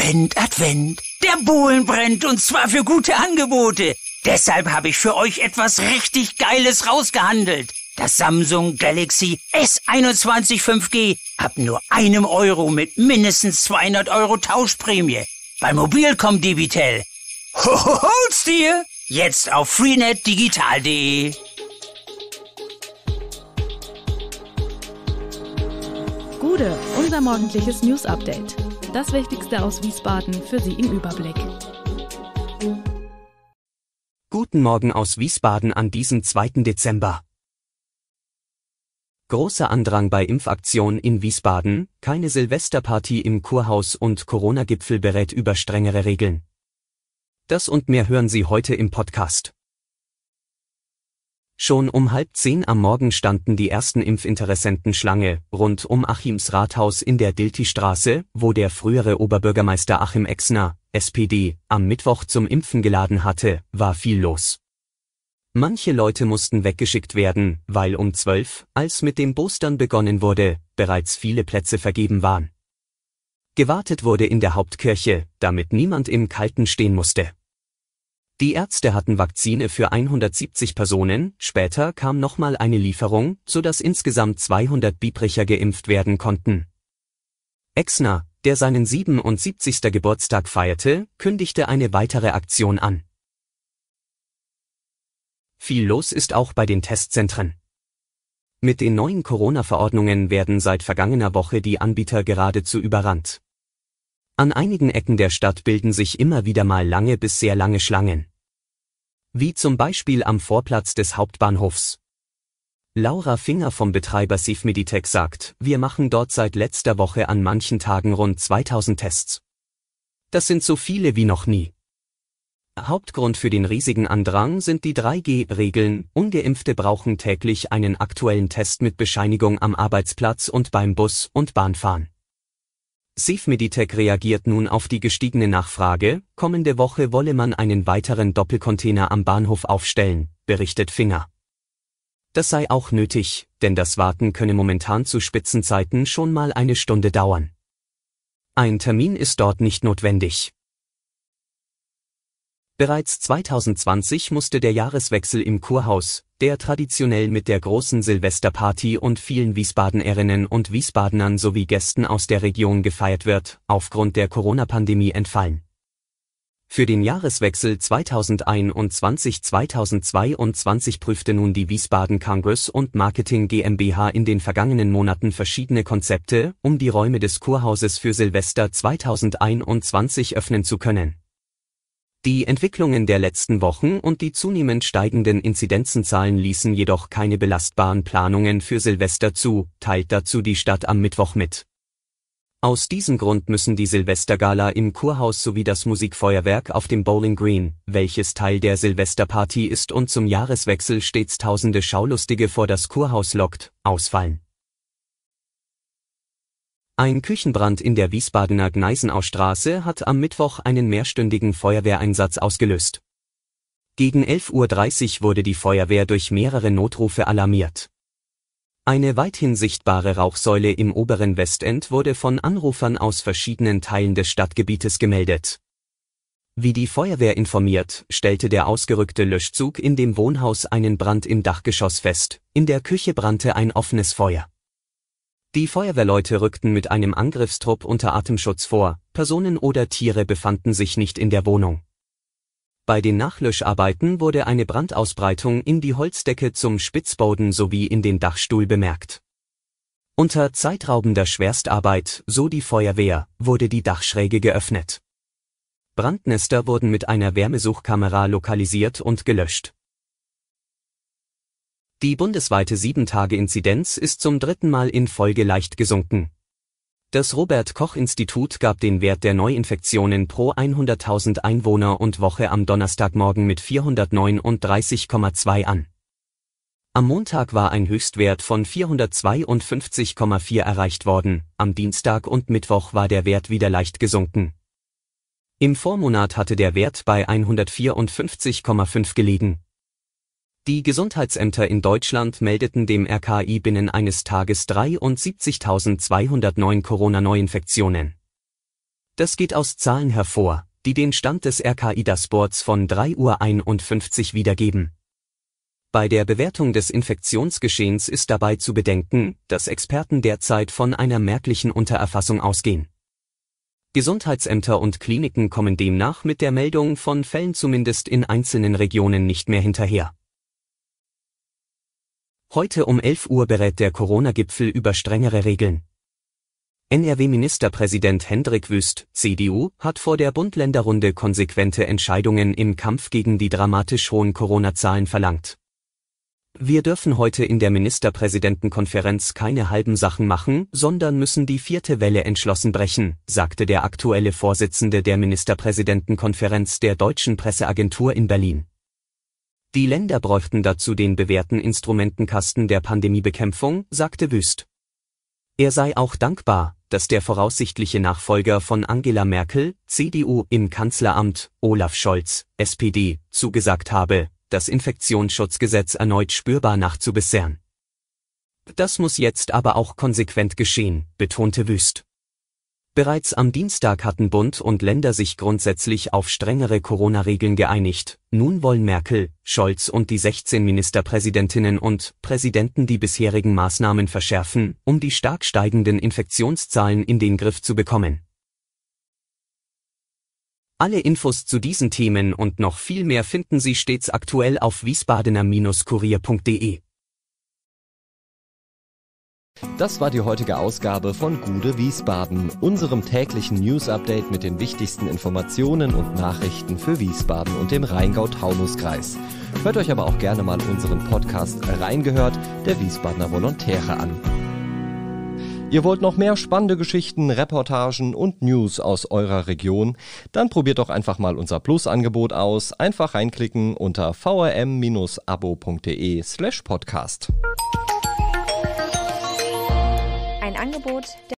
Advent, Advent. Der Bohlen brennt und zwar für gute Angebote. Deshalb habe ich für euch etwas richtig Geiles rausgehandelt. Das Samsung Galaxy S21 5G ab nur einem Euro mit mindestens 200 Euro Tauschprämie. Bei Mobilcom Debitel. Ho, ho, hol's dir! Jetzt auf freenetdigital.de. Gude, unser morgendliches News Update. Das Wichtigste aus Wiesbaden für Sie im Überblick. Guten Morgen aus Wiesbaden an diesem 2. Dezember. Großer Andrang bei Impfaktion in Wiesbaden, keine Silvesterparty im Kurhaus und Corona-Gipfel berät über strengere Regeln. Das und mehr hören Sie heute im Podcast. Schon um halb zehn am Morgen standen die ersten Impfinteressenten Schlange, rund um Achims Rathaus in der Dilti-Straße, wo der frühere Oberbürgermeister Achim Exner, SPD, am Mittwoch zum Impfen geladen hatte, war viel los. Manche Leute mussten weggeschickt werden, weil um zwölf, als mit dem Boostern begonnen wurde, bereits viele Plätze vergeben waren. Gewartet wurde in der Hauptkirche, damit niemand im Kalten stehen musste. Die Ärzte hatten Vakzine für 170 Personen, später kam nochmal eine Lieferung, so dass insgesamt 200 Biebricher geimpft werden konnten. Exner, der seinen 77. Geburtstag feierte, kündigte eine weitere Aktion an. Viel los ist auch bei den Testzentren. Mit den neuen Corona-Verordnungen werden seit vergangener Woche die Anbieter geradezu überrannt. An einigen Ecken der Stadt bilden sich immer wieder mal lange bis sehr lange Schlangen. Wie zum Beispiel am Vorplatz des Hauptbahnhofs. Laura Finger vom Betreiber Safe Meditech sagt, wir machen dort seit letzter Woche an manchen Tagen rund 2000 Tests. Das sind so viele wie noch nie. Hauptgrund für den riesigen Andrang sind die 3G-Regeln. Ungeimpfte brauchen täglich einen aktuellen Test mit Bescheinigung am Arbeitsplatz und beim Bus- und Bahnfahren. Safe Meditech reagiert nun auf die gestiegene Nachfrage, kommende Woche wolle man einen weiteren Doppelcontainer am Bahnhof aufstellen, berichtet Finger. Das sei auch nötig, denn das Warten könne momentan zu Spitzenzeiten schon mal eine Stunde dauern. Ein Termin ist dort nicht notwendig. Bereits 2020 musste der Jahreswechsel im Kurhaus, der traditionell mit der großen Silvesterparty und vielen Wiesbadenerinnen und Wiesbadenern sowie Gästen aus der Region gefeiert wird, aufgrund der Corona-Pandemie entfallen. Für den Jahreswechsel 2021-2022 prüfte nun die Wiesbaden Congress und Marketing GmbH in den vergangenen Monaten verschiedene Konzepte, um die Räume des Kurhauses für Silvester 2021 öffnen zu können die Entwicklungen der letzten Wochen und die zunehmend steigenden Inzidenzenzahlen ließen jedoch keine belastbaren Planungen für Silvester zu, teilt dazu die Stadt am Mittwoch mit. Aus diesem Grund müssen die Silvestergala im Kurhaus sowie das Musikfeuerwerk auf dem Bowling Green, welches Teil der Silvesterparty ist und zum Jahreswechsel stets tausende Schaulustige vor das Kurhaus lockt, ausfallen ein Küchenbrand in der Wiesbadener Gneisenaustraße hat am Mittwoch einen mehrstündigen Feuerwehreinsatz ausgelöst. Gegen 11.30 Uhr wurde die Feuerwehr durch mehrere Notrufe alarmiert. Eine weithin sichtbare Rauchsäule im oberen Westend wurde von Anrufern aus verschiedenen Teilen des Stadtgebietes gemeldet. Wie die Feuerwehr informiert, stellte der ausgerückte Löschzug in dem Wohnhaus einen Brand im Dachgeschoss fest, in der Küche brannte ein offenes Feuer. Die Feuerwehrleute rückten mit einem Angriffstrupp unter Atemschutz vor, Personen oder Tiere befanden sich nicht in der Wohnung. Bei den Nachlöscharbeiten wurde eine Brandausbreitung in die Holzdecke zum Spitzboden sowie in den Dachstuhl bemerkt. Unter zeitraubender Schwerstarbeit, so die Feuerwehr, wurde die Dachschräge geöffnet. Brandnester wurden mit einer Wärmesuchkamera lokalisiert und gelöscht. Die bundesweite 7-Tage-Inzidenz ist zum dritten Mal in Folge leicht gesunken. Das Robert Koch Institut gab den Wert der Neuinfektionen pro 100.000 Einwohner und Woche am Donnerstagmorgen mit 439,2 an. Am Montag war ein Höchstwert von 452,4 erreicht worden, am Dienstag und Mittwoch war der Wert wieder leicht gesunken. Im Vormonat hatte der Wert bei 154,5 gelegen. Die Gesundheitsämter in Deutschland meldeten dem RKI binnen eines Tages 73.209 Corona-Neuinfektionen. Das geht aus Zahlen hervor, die den Stand des RKI Dashboards von 3.51 Uhr wiedergeben. Bei der Bewertung des Infektionsgeschehens ist dabei zu bedenken, dass Experten derzeit von einer merklichen Untererfassung ausgehen. Gesundheitsämter und Kliniken kommen demnach mit der Meldung von Fällen zumindest in einzelnen Regionen nicht mehr hinterher. Heute um 11 Uhr berät der Corona-Gipfel über strengere Regeln. NRW-Ministerpräsident Hendrik Wüst, CDU, hat vor der Bund-Länder-Runde konsequente Entscheidungen im Kampf gegen die dramatisch hohen Corona-Zahlen verlangt. Wir dürfen heute in der Ministerpräsidentenkonferenz keine halben Sachen machen, sondern müssen die vierte Welle entschlossen brechen, sagte der aktuelle Vorsitzende der Ministerpräsidentenkonferenz der deutschen Presseagentur in Berlin. Die Länder bräuchten dazu den bewährten Instrumentenkasten der Pandemiebekämpfung, sagte Wüst. Er sei auch dankbar, dass der voraussichtliche Nachfolger von Angela Merkel, CDU im Kanzleramt, Olaf Scholz, SPD, zugesagt habe, das Infektionsschutzgesetz erneut spürbar nachzubessern. Das muss jetzt aber auch konsequent geschehen, betonte Wüst. Bereits am Dienstag hatten Bund und Länder sich grundsätzlich auf strengere Corona-Regeln geeinigt, nun wollen Merkel, Scholz und die 16 Ministerpräsidentinnen und Präsidenten die bisherigen Maßnahmen verschärfen, um die stark steigenden Infektionszahlen in den Griff zu bekommen. Alle Infos zu diesen Themen und noch viel mehr finden Sie stets aktuell auf wiesbadener-kurier.de das war die heutige Ausgabe von Gude Wiesbaden, unserem täglichen News-Update mit den wichtigsten Informationen und Nachrichten für Wiesbaden und dem Rheingau-Taunus-Kreis. Hört euch aber auch gerne mal unseren Podcast Reingehört der Wiesbadener Volontäre an. Ihr wollt noch mehr spannende Geschichten, Reportagen und News aus eurer Region? Dann probiert doch einfach mal unser Plus-Angebot aus. Einfach reinklicken unter vrm-abo.de slash podcast. Angebot